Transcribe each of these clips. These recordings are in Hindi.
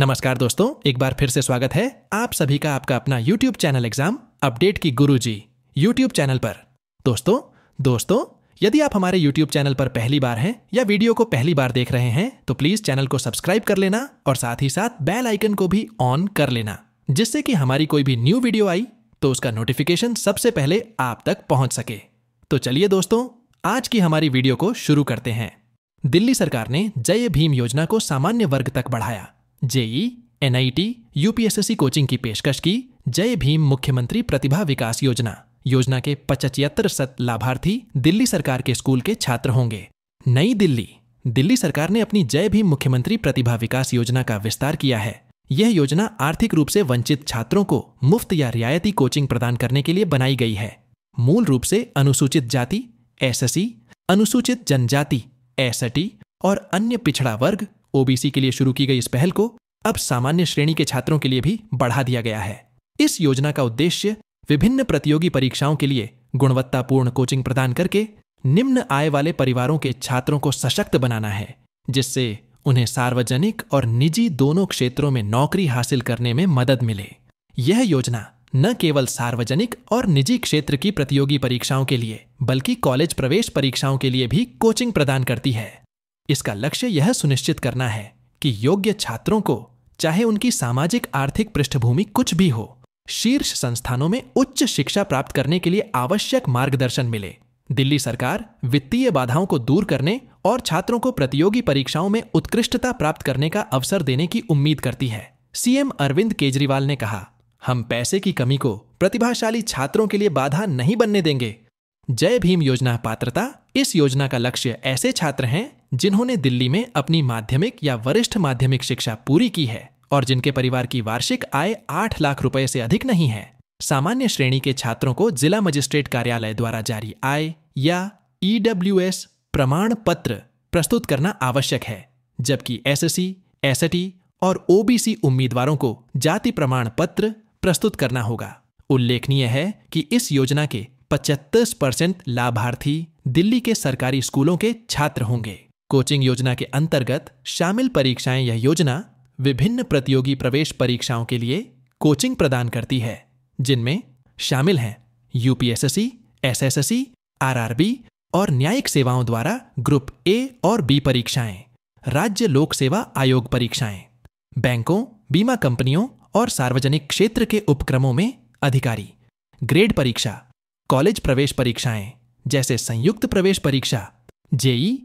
नमस्कार दोस्तों एक बार फिर से स्वागत है आप सभी का आपका अपना YouTube चैनल एग्जाम अपडेट की गुरुजी YouTube चैनल पर दोस्तों दोस्तों यदि आप हमारे YouTube चैनल पर पहली बार हैं या वीडियो को पहली बार देख रहे हैं तो प्लीज चैनल को सब्सक्राइब कर लेना और साथ ही साथ बेल आइकन को भी ऑन कर लेना जिससे कि हमारी कोई भी न्यू वीडियो आई तो उसका नोटिफिकेशन सबसे पहले आप तक पहुंच सके तो चलिए दोस्तों आज की हमारी वीडियो को शुरू करते हैं दिल्ली सरकार ने जय भीम योजना को सामान्य वर्ग तक बढ़ाया जेई एनआईटी यूपीएसएससी कोचिंग की पेशकश की जय भीम मुख्यमंत्री प्रतिभा विकास योजना योजना के पचहत्तर शत लाभार्थी दिल्ली सरकार के स्कूल के छात्र होंगे नई दिल्ली दिल्ली सरकार ने अपनी जय भीम मुख्यमंत्री प्रतिभा विकास योजना का विस्तार किया है यह योजना आर्थिक रूप से वंचित छात्रों को मुफ्त या रियायती कोचिंग प्रदान करने के लिए बनाई गई है मूल रूप से अनुसूचित जाति एसएससी, अनुसूचित जनजाति एसटी और अन्य पिछड़ा वर्ग ओबीसी के लिए शुरू की गई इस पहल को अब सामान्य श्रेणी के छात्रों के लिए भी बढ़ा दिया गया है इस योजना का उद्देश्य विभिन्न प्रतियोगी परीक्षाओं के लिए गुणवत्तापूर्ण कोचिंग प्रदान करके निम्न आय वाले परिवारों के छात्रों को सशक्त बनाना है जिससे उन्हें सार्वजनिक और निजी दोनों क्षेत्रों में नौकरी हासिल करने में मदद मिले यह योजना न केवल सार्वजनिक और निजी क्षेत्र की प्रतियोगी परीक्षाओं के लिए बल्कि कॉलेज प्रवेश परीक्षाओं के लिए भी कोचिंग प्रदान करती है इसका लक्ष्य यह सुनिश्चित करना है कि योग्य छात्रों को चाहे उनकी सामाजिक आर्थिक पृष्ठभूमि कुछ भी हो शीर्ष संस्थानों में उच्च शिक्षा प्राप्त करने के लिए आवश्यक मार्गदर्शन मिले दिल्ली सरकार वित्तीय बाधाओं को दूर करने और छात्रों को प्रतियोगी परीक्षाओं में उत्कृष्टता प्राप्त करने का अवसर देने की उम्मीद करती है सीएम अरविंद केजरीवाल ने कहा हम पैसे की कमी को प्रतिभाशाली छात्रों के लिए बाधा नहीं बनने देंगे जय भीम योजना पात्रता इस योजना का लक्ष्य ऐसे छात्र हैं जिन्होंने दिल्ली में अपनी माध्यमिक या वरिष्ठ माध्यमिक शिक्षा पूरी की है और जिनके परिवार की वार्षिक आय आठ लाख रुपए से अधिक नहीं है सामान्य श्रेणी के छात्रों को जिला मजिस्ट्रेट कार्यालय द्वारा जारी आय या ई e प्रमाण पत्र प्रस्तुत करना आवश्यक है जबकि एस एसटी और ओबीसी उम्मीदवारों को जाति प्रमाण पत्र प्रस्तुत करना होगा उल्लेखनीय है कि इस योजना के 75 परसेंट लाभार्थी दिल्ली के सरकारी स्कूलों के छात्र होंगे कोचिंग योजना के अंतर्गत शामिल परीक्षाएं यह योजना विभिन्न प्रतियोगी प्रवेश परीक्षाओं के लिए कोचिंग प्रदान करती है जिनमें शामिल हैं यूपीएसएससी एसएसएससी आरआरबी और न्यायिक सेवाओं द्वारा ग्रुप ए और बी परीक्षाएं राज्य लोक सेवा आयोग परीक्षाएं बैंकों बीमा कंपनियों और सार्वजनिक क्षेत्र के उपक्रमों में अधिकारी ग्रेड परीक्षा कॉलेज प्रवेश परीक्षाएं जैसे संयुक्त प्रवेश परीक्षा जेई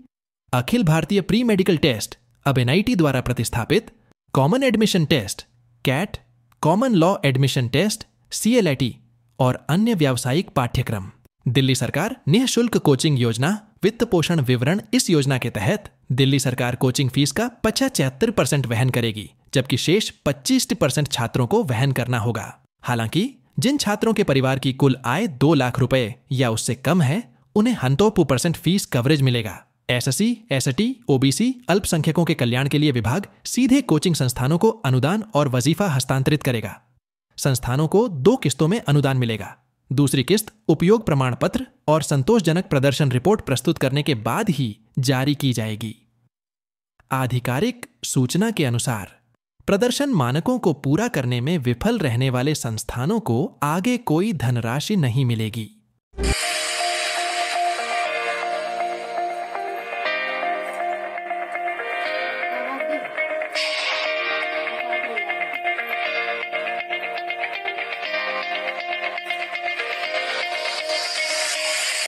अखिल भारतीय प्री मेडिकल टेस्ट अब एनआईटी द्वारा प्रतिस्थापित common admission test CAT common law admission test CLAT और अन्य व्यावसायिक पाठ्यक्रम दिल्ली सरकार निःशुल्क कोचिंग योजना वित्त पोषण विवरण इस योजना के तहत दिल्ली सरकार कोचिंग फीस का पचास परसेंट वहन करेगी जबकि शेष पच्चीस परसेंट छात्रों को वहन करना होगा हालांकि जिन छात्रों के परिवार की कुल आय दो लाख रुपए या उससे कम है उन्हें हंतोपू परसेंट फीस कवरेज मिलेगा एसएससी एसएटी ओबीसी अल्पसंख्यकों के कल्याण के लिए विभाग सीधे कोचिंग संस्थानों को अनुदान और वजीफा हस्तांतरित करेगा संस्थानों को दो किस्तों में अनुदान मिलेगा दूसरी किस्त उपयोग प्रमाण पत्र और संतोषजनक प्रदर्शन रिपोर्ट प्रस्तुत करने के बाद ही जारी की जाएगी आधिकारिक सूचना के अनुसार प्रदर्शन मानकों को पूरा करने में विफल रहने वाले संस्थानों को आगे कोई धनराशि नहीं मिलेगी